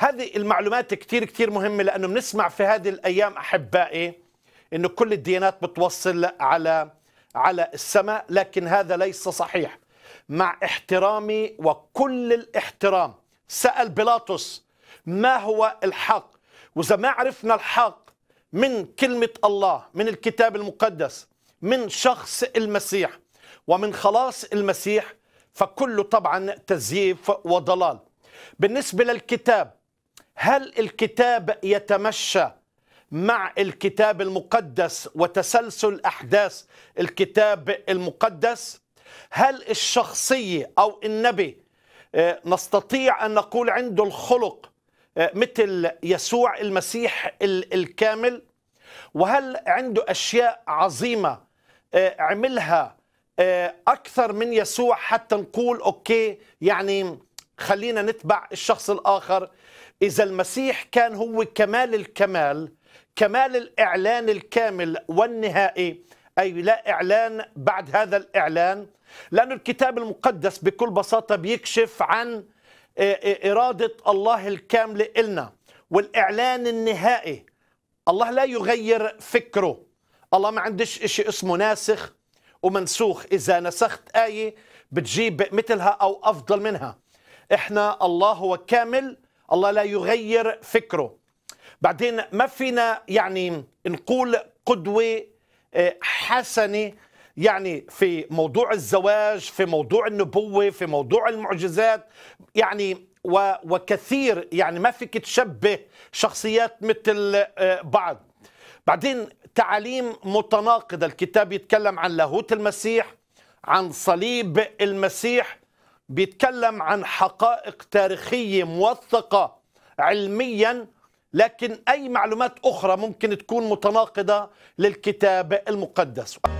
هذه المعلومات كتير كتير مهمة لأنه بنسمع في هذه الأيام أحبائي أنه كل الديانات بتوصل على على السماء لكن هذا ليس صحيح مع احترامي وكل الاحترام سأل بيلاطس ما هو الحق وإذا ما عرفنا الحق من كلمة الله من الكتاب المقدس من شخص المسيح ومن خلاص المسيح فكله طبعا تزييف وضلال بالنسبة للكتاب هل الكتاب يتمشى مع الكتاب المقدس وتسلسل احداث الكتاب المقدس هل الشخصيه او النبي آه، نستطيع ان نقول عنده الخلق آه، مثل يسوع المسيح الكامل وهل عنده اشياء عظيمه آه، عملها اكثر من يسوع حتى نقول اوكي يعني خلينا نتبع الشخص الآخر إذا المسيح كان هو كمال الكمال كمال الإعلان الكامل والنهائي أي لا إعلان بعد هذا الإعلان لأن الكتاب المقدس بكل بساطة بيكشف عن آه، آه، إرادة الله الكاملة إلنا والإعلان النهائي الله لا يغير فكره الله ما عندش إشي اسمه ناسخ ومنسوخ إذا نسخت آية بتجيب مثلها أو أفضل منها احنا الله هو كامل الله لا يغير فكره بعدين ما فينا يعني نقول قدوه آه، حسنه يعني في موضوع الزواج في موضوع النبوه في موضوع المعجزات يعني وكثير يعني ما فيك تشبه شخصيات مثل آه، بعض بعدين تعاليم متناقضه الكتاب يتكلم عن لاهوت المسيح عن صليب المسيح بيتكلم عن حقائق تاريخية موثقة علميا لكن أي معلومات أخرى ممكن تكون متناقضة للكتاب المقدس